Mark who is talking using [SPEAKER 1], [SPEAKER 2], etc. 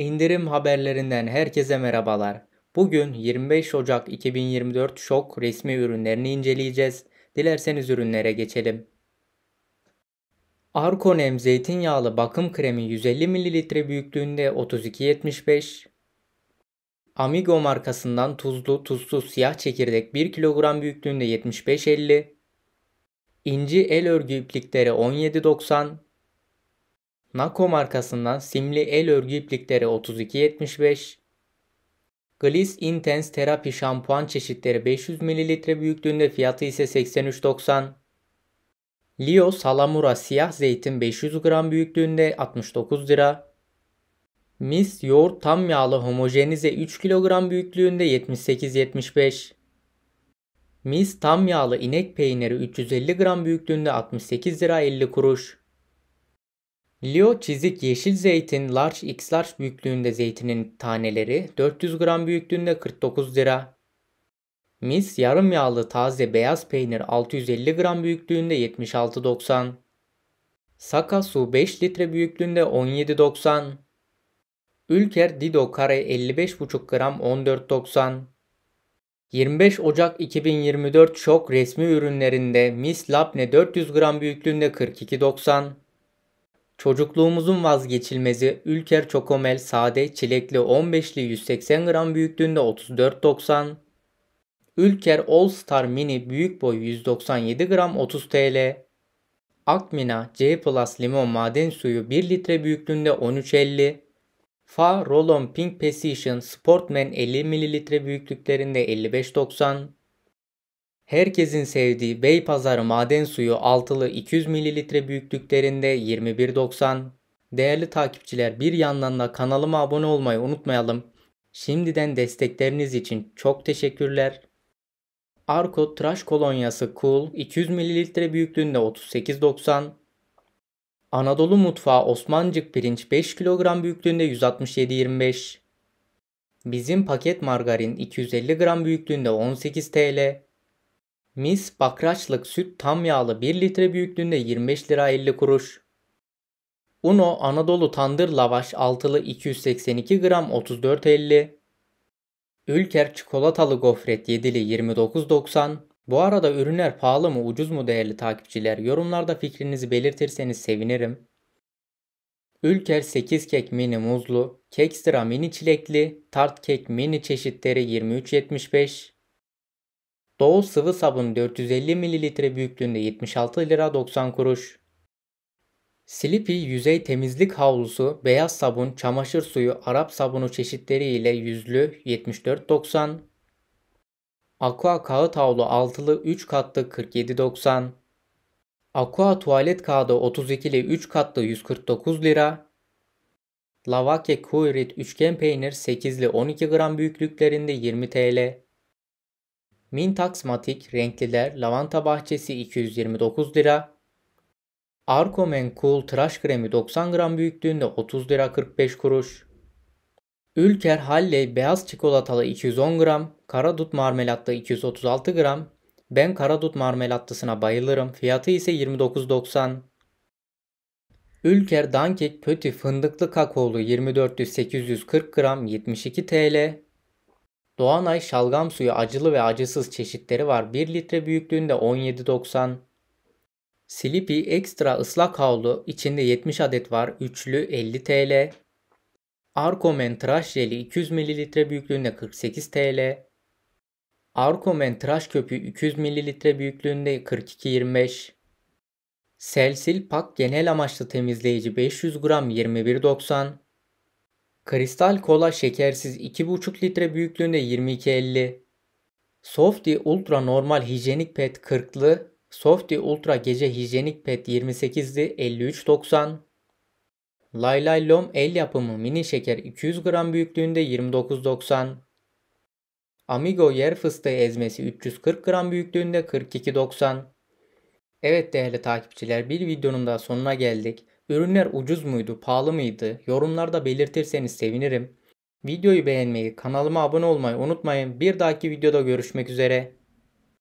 [SPEAKER 1] İndirim haberlerinden herkese merhabalar. Bugün 25 Ocak 2024 şok resmi ürünlerini inceleyeceğiz. Dilerseniz ürünlere geçelim. Arkonem zeytinyağlı bakım kremi 150 ml büyüklüğünde 32.75. Amigo markasından tuzlu tuzsuz siyah çekirdek 1 kilogram büyüklüğünde 75.50. İnci el örgü iplikleri 17.90. Nako markasından simli el örgü iplikleri 3275, Gliss Intense Terapi şampuan çeşitleri 500 ml büyüklüğünde fiyatı ise 83.90. Leo Salamura siyah zeytin 500 gram büyüklüğünde 69 lira. Miss yoğurt tam yağlı homojenize 3 kilogram büyüklüğünde 78.75. Miss tam yağlı inek peyniri 350 gram büyüklüğünde 68 lira 50 kuruş. Leo çizik yeşil zeytin large x large büyüklüğünde zeytinin taneleri 400 gram büyüklüğünde 49 lira. Mis yarım yağlı taze beyaz peynir 650 gram büyüklüğünde 76.90. Saka su 5 litre büyüklüğünde 17.90. Ülker Dido kare 55,5 gram 14.90. 25 Ocak 2024 şok resmi ürünlerinde Miss Labne 400 gram büyüklüğünde 42.90. Çocukluğumuzun vazgeçilmezi Ülker Çokomel Sade Çilekli 15'li 180 gram büyüklüğünde 34.90. Ülker All Star Mini büyük boy 197 gram 30 TL. Akmina C Plus limon maden suyu 1 litre büyüklüğünde 13.50. Fa Rolon Pink Precision Sportman 50 ml büyüklüklerinde 55.90. Herkesin sevdiği Beypazarı maden suyu altılı 200 ml büyüklüklerinde 21.90. Değerli takipçiler bir yandan da kanalıma abone olmayı unutmayalım. Şimdiden destekleriniz için çok teşekkürler. Arko tıraş kolonyası Cool 200 ml büyüklüğünde 38.90. Anadolu Mutfağı Osmancık pirinç 5 kilogram büyüklüğünde 167.25. Bizim paket margarin 250 gram büyüklüğünde 18 TL. Mis bakraçlık süt tam yağlı 1 litre büyüklüğünde 25 lira 50 kuruş. Uno Anadolu Tandır Lavaş altılı 282 gram 34.50. Ülker çikolatalı gofret 7'li 29.90. Bu arada ürünler pahalı mı ucuz mu değerli takipçiler yorumlarda fikrinizi belirtirseniz sevinirim. Ülker 8 kek mini muzlu, kekstra mini çilekli, tart kek mini çeşitleri 23.75. Doğu sıvı sabun 450 ml büyüklüğünde 76 lira 90 kuruş. Slippy yüzey temizlik havlusu, beyaz sabun, çamaşır suyu, Arap sabunu çeşitleri ile yüzlü 74.90. Aqua kağıt havlu altılı 3 katlı 47.90. Aqua tuvalet kağıdı 32'li 3 katlı 149 lira. Lavake Kuirit üçgen peynir 8'li 12 gram büyüklüklerinde 20 TL. Mintax Mintaxmatik renkliler lavanta bahçesi 229 lira. Arkomen Cool tıraş kremi 90 gram büyüklüğünde 30 lira 45 kuruş. Ülker Halle beyaz çikolatalı 210 gram, karadut marmelatlı 236 gram. Ben karadut marmelatlısına bayılırım. Fiyatı ise 29.90. Ülker Dankek Pöti fındıklı kakaolu 24'lü 840 gram 72 TL. Doğanay şalgam suyu acılı ve acısız çeşitleri var. 1 litre büyüklüğünde 17.90. Sleepy ekstra ıslak havlu içinde 70 adet var. Üçlü 50 TL. Arkomen tıraş jeli 200 ml büyüklüğünde 48 TL. Arkomen tıraş köpüğü 200 ml büyüklüğünde 42.25. Selsil pak genel amaçlı temizleyici 500 gram 21.90. Kristal kola şekersiz 2,5 litre büyüklüğünde 22.50. Softy Ultra Normal Hijyenik Pet 40'lı, Softy Ultra Gece Hijyenik Pet 28'li 53.90. Lay Lay Lom el yapımı mini şeker 200 gram büyüklüğünde 29.90. Amigo yer fıstığı ezmesi 340 gram büyüklüğünde 42.90. Evet değerli takipçiler bir videonun da sonuna geldik. Ürünler ucuz muydu, pahalı mıydı? Yorumlarda belirtirseniz sevinirim. Videoyu beğenmeyi, kanalıma abone olmayı unutmayın. Bir dahaki videoda görüşmek üzere.